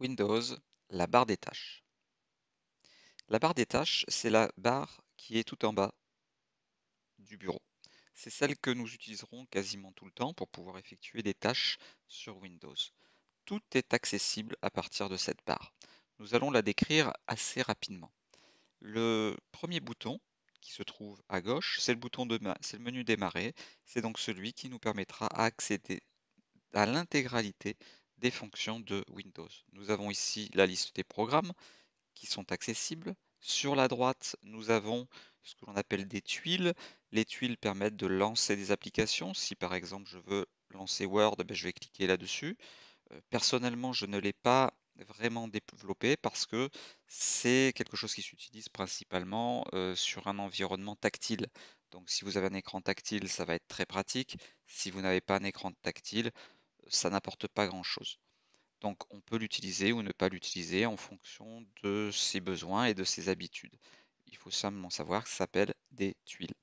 Windows, la barre des tâches. La barre des tâches, c'est la barre qui est tout en bas du bureau. C'est celle que nous utiliserons quasiment tout le temps pour pouvoir effectuer des tâches sur Windows. Tout est accessible à partir de cette barre. Nous allons la décrire assez rapidement. Le premier bouton qui se trouve à gauche, c'est le bouton de c'est le menu démarrer. C'est donc celui qui nous permettra à accéder à l'intégralité des fonctions de Windows. Nous avons ici la liste des programmes qui sont accessibles. Sur la droite, nous avons ce que l'on appelle des tuiles. Les tuiles permettent de lancer des applications. Si par exemple je veux lancer Word, ben, je vais cliquer là-dessus. Euh, personnellement, je ne l'ai pas vraiment développé parce que c'est quelque chose qui s'utilise principalement euh, sur un environnement tactile. Donc si vous avez un écran tactile, ça va être très pratique. Si vous n'avez pas un écran tactile, ça n'apporte pas grand-chose. Donc on peut l'utiliser ou ne pas l'utiliser en fonction de ses besoins et de ses habitudes. Il faut simplement savoir que ça s'appelle des tuiles.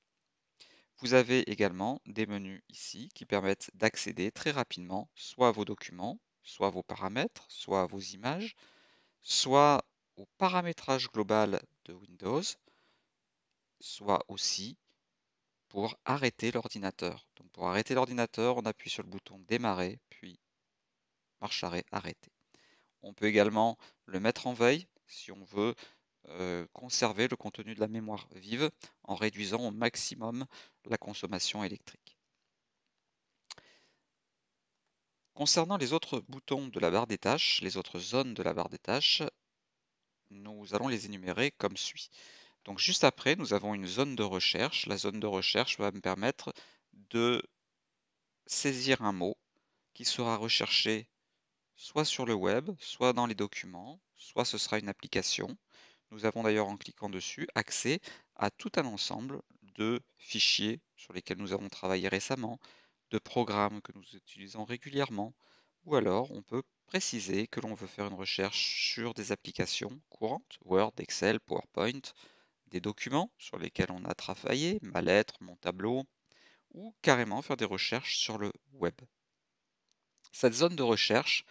Vous avez également des menus ici qui permettent d'accéder très rapidement soit à vos documents, soit à vos paramètres, soit à vos images, soit au paramétrage global de Windows, soit aussi pour arrêter l'ordinateur. Donc pour arrêter l'ordinateur, on appuie sur le bouton démarrer marche arrêt arrêté. On peut également le mettre en veille si on veut euh, conserver le contenu de la mémoire vive en réduisant au maximum la consommation électrique. Concernant les autres boutons de la barre des tâches, les autres zones de la barre des tâches, nous allons les énumérer comme suit. Donc juste après, nous avons une zone de recherche. La zone de recherche va me permettre de saisir un mot qui sera recherché soit sur le web, soit dans les documents, soit ce sera une application. Nous avons d'ailleurs en cliquant dessus accès à tout un ensemble de fichiers sur lesquels nous avons travaillé récemment, de programmes que nous utilisons régulièrement, ou alors on peut préciser que l'on veut faire une recherche sur des applications courantes, Word, Excel, PowerPoint, des documents sur lesquels on a travaillé, ma lettre, mon tableau, ou carrément faire des recherches sur le web. Cette zone de recherche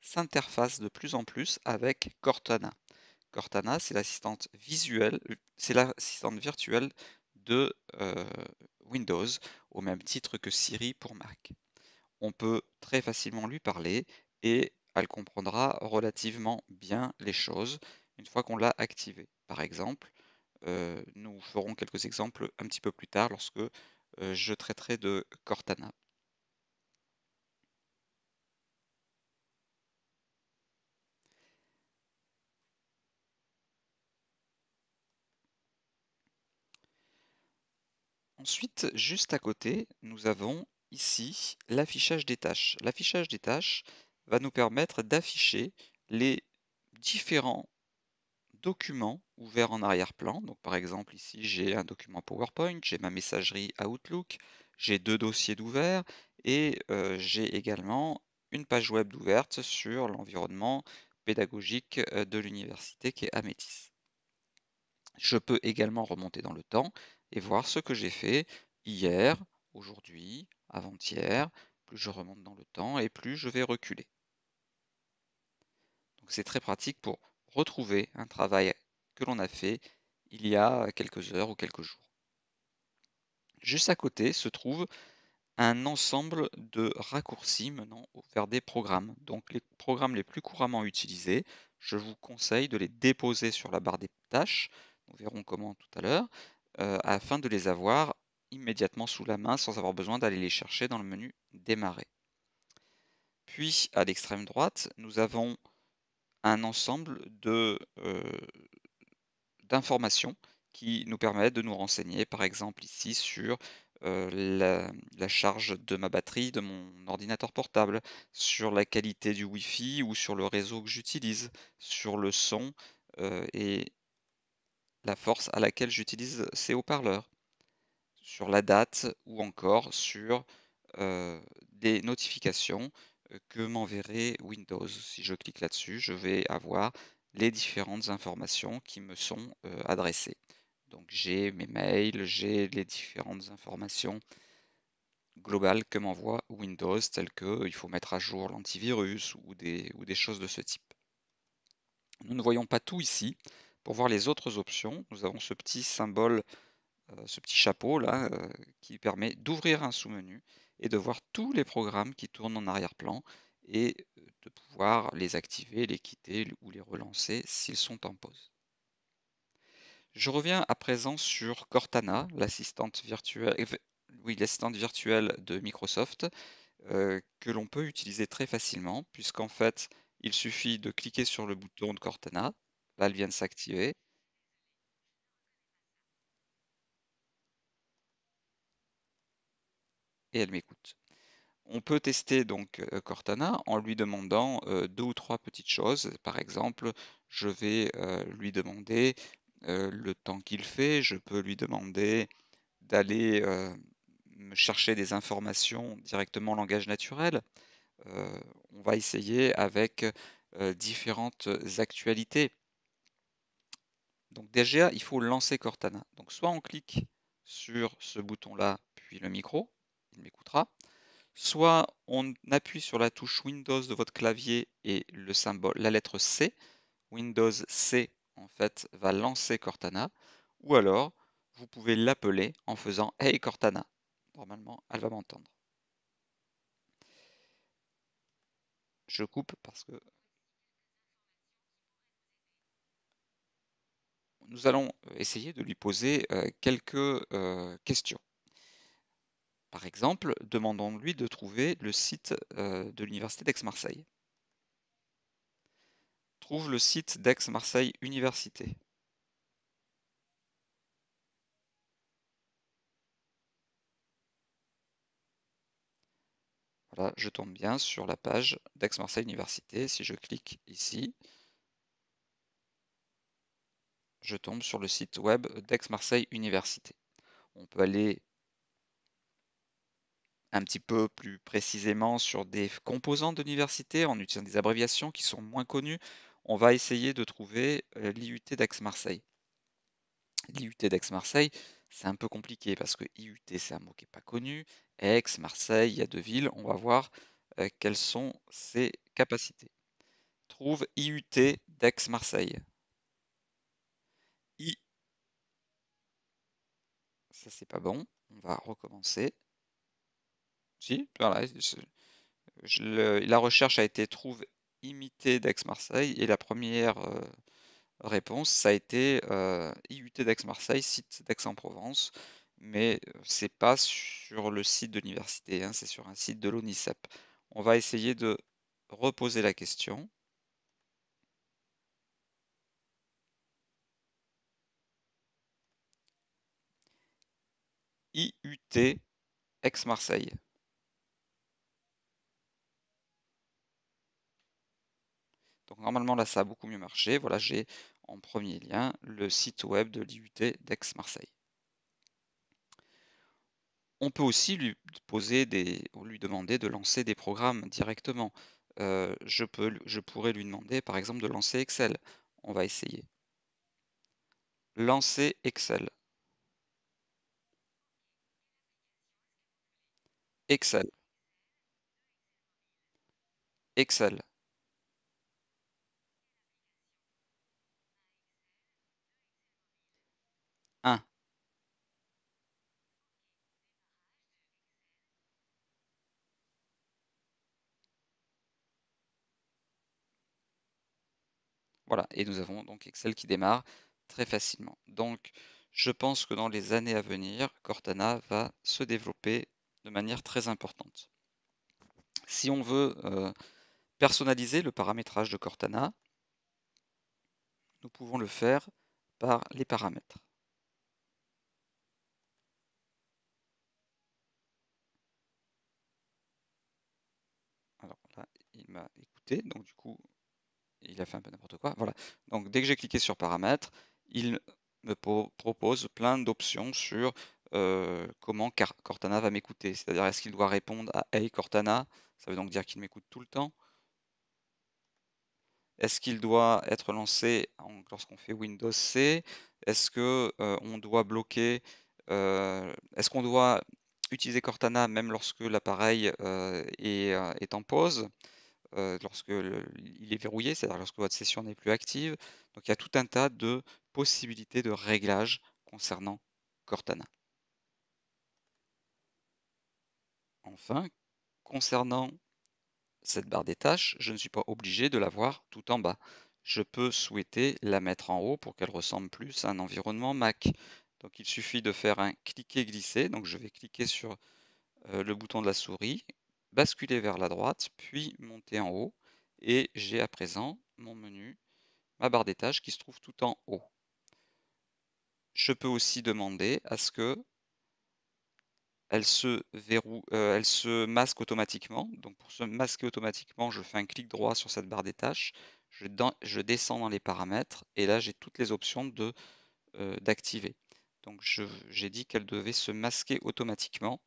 s'interface de plus en plus avec Cortana. Cortana, c'est l'assistante visuelle, c'est l'assistante virtuelle de euh, Windows, au même titre que Siri pour Mac. On peut très facilement lui parler et elle comprendra relativement bien les choses une fois qu'on l'a activée. Par exemple, euh, nous ferons quelques exemples un petit peu plus tard lorsque euh, je traiterai de Cortana. Ensuite, juste à côté, nous avons ici l'affichage des tâches. L'affichage des tâches va nous permettre d'afficher les différents documents ouverts en arrière-plan. Donc par exemple ici j'ai un document PowerPoint, j'ai ma messagerie Outlook, j'ai deux dossiers d'ouvert et euh, j'ai également une page web d'ouverte sur l'environnement pédagogique euh, de l'université qui est Amétis. Je peux également remonter dans le temps et voir ce que j'ai fait hier, aujourd'hui, avant-hier. Plus je remonte dans le temps et plus je vais reculer. c'est très pratique pour retrouver un travail que l'on a fait il y a quelques heures ou quelques jours. Juste à côté se trouve un ensemble de raccourcis menant vers des programmes. Donc les programmes les plus couramment utilisés, je vous conseille de les déposer sur la barre des tâches nous verrons comment tout à l'heure, euh, afin de les avoir immédiatement sous la main sans avoir besoin d'aller les chercher dans le menu Démarrer. Puis à l'extrême droite, nous avons un ensemble euh, d'informations qui nous permettent de nous renseigner, par exemple ici sur euh, la, charge de ma batterie de mon ordinateur portable, sur la qualité du Wi-Fi ou sur le réseau que j'utilise, sur le son et la force à laquelle j'utilise ces haut-parleurs, sur la date ou encore sur euh, des notifications euh, que m'enverrait Windows. Si je clique là-dessus, je vais avoir les différentes informations qui me sont euh, adressées. Donc j'ai mes mails, j'ai les différentes informations globales que m'envoie Windows, telles que il faut mettre à jour l'antivirus ou ou des choses de ce type. Nous ne voyons pas tout ici, pour voir les autres options, nous avons ce petit symbole, euh, ce petit chapeau là, euh, qui permet d'ouvrir un sous-menu et de voir tous les programmes qui tournent en arrière-plan et euh, de pouvoir les activer, les quitter ou les relancer s'ils sont en pause. Je reviens à présent sur Cortana, l'assistante virtuelle, oui, virtuelle de Microsoft, que l'on peut utiliser très facilement, puisqu'en fait, il suffit de cliquer sur le bouton de Cortana, Là, vient de s'activer. Et elle m'écoute. On peut tester donc euh, Cortana en lui demandant euh, deux ou trois petites choses. Par exemple, je vais euh, lui demander le temps qu'il fait, je peux lui demander d'aller me chercher des informations directement en langage naturel. on va essayer avec différentes actualités. Donc déjà, il faut lancer Cortana. Donc soit on clique sur ce bouton-là, puis le micro, il m'écoutera. Soit on appuie sur la touche Windows de votre clavier et le symbole, la lettre C. Windows C, en fait, va lancer Cortana. Ou alors, vous pouvez l'appeler en faisant Hey Cortana. Normalement, elle va m'entendre. Je coupe parce que nous allons euh, essayer de lui poser euh, quelques euh, questions. Par exemple, demandons-lui de trouver le site de l'Université d'Aix-Marseille. Trouve le site d'Aix-Marseille Université. Voilà, je tombe bien sur la page d'Aix-Marseille Université. Si je clique ici, je tombe sur le site web d'Aix-Marseille Université. On peut aller un petit peu plus précisément sur des composants d'université en utilisant des abréviations qui sont moins connues. On va essayer de trouver euh, l'IUT d'Aix-Marseille. L'IUT d'Aix-Marseille, c'est un peu compliqué parce que IUT, c'est un mot qui n'est pas connu. Aix, Marseille, il y a deux villes. On va voir euh, quelles sont ses capacités. Trouve IUT d'Aix-Marseille. ça c'est pas bon. On va recommencer. Si, voilà. la recherche a été trouve imité d'Aix-Marseille et la première euh, réponse ça a été euh, IUT d'Aix-Marseille, site d'Aix-en-Provence, mais euh, c'est pas sur le site de l'université, hein, c'est sur un site de l'ONICEP. On va essayer de reposer la question. UT ex marseille Donc normalement là ça a beaucoup mieux marché. Voilà, j'ai en premier lien le site web de l'IUT dex marseille On peut aussi lui, poser des, lui demander de lancer des programmes directement. Euh, je, peux, je pourrais lui demander par exemple de lancer Excel. On va essayer. Lancer Excel. Excel. Excel. 1, Voilà, et nous avons donc Excel qui démarre très facilement. Donc, je pense que dans les années à venir, Cortana va se développer de manière très importante. Si on veut euh, personnaliser le paramétrage de Cortana, nous pouvons le faire par les paramètres. Alors là, il m'a écouté, donc du coup, il a fait un peu n'importe quoi. Voilà. Donc dès que j'ai cliqué sur paramètres, il me propose plein d'options sur euh, comment Cortana va m'écouter. C'est-à-dire, est-ce qu'il doit répondre à Hey Cortana Ça veut donc dire qu'il m'écoute tout le temps. Est-ce qu'il doit être lancé lorsqu'on fait Windows C Est-ce qu'on euh, doit bloquer euh, Est-ce qu'on doit utiliser Cortana même lorsque l'appareil est, en pause lorsque il est verrouillé, c'est-à-dire lorsque votre session n'est plus active. Donc il y a tout un tas de possibilités de réglages concernant Cortana. Enfin, concernant cette barre des tâches, je ne suis pas obligé de la voir tout en bas. Je peux souhaiter la mettre en haut pour qu'elle ressemble plus à un environnement Mac. Donc il suffit de faire un cliquer-glisser. Donc je vais cliquer sur euh, le bouton de la souris, basculer vers la droite, puis monter en haut. Et j'ai à présent mon menu, ma barre des tâches qui se trouve tout en haut. Je peux aussi demander à ce que euh, elle se masque automatiquement. Donc pour se masquer automatiquement, je fais un clic droit sur cette barre des tâches, je, descends dans les paramètres et là j'ai toutes les options euh, d'activer. Donc j'ai dit qu'elle devait se masquer automatiquement.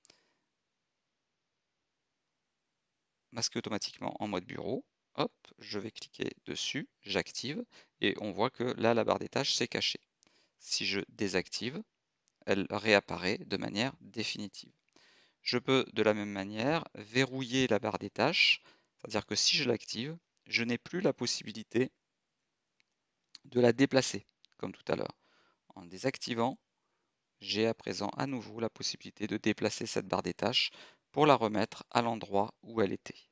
Masquer automatiquement en mode bureau. Hop, je vais cliquer dessus, j'active et on voit que là la barre des tâches s'est cachée. Si je désactive, elle réapparaît de manière définitive. Je peux de la même manière verrouiller la barre des tâches, c'est-à-dire que si je l'active, je n'ai plus la possibilité de la déplacer, comme tout à l'heure. En désactivant, j'ai à présent à nouveau la possibilité de déplacer cette barre des tâches pour la remettre à l'endroit où elle était.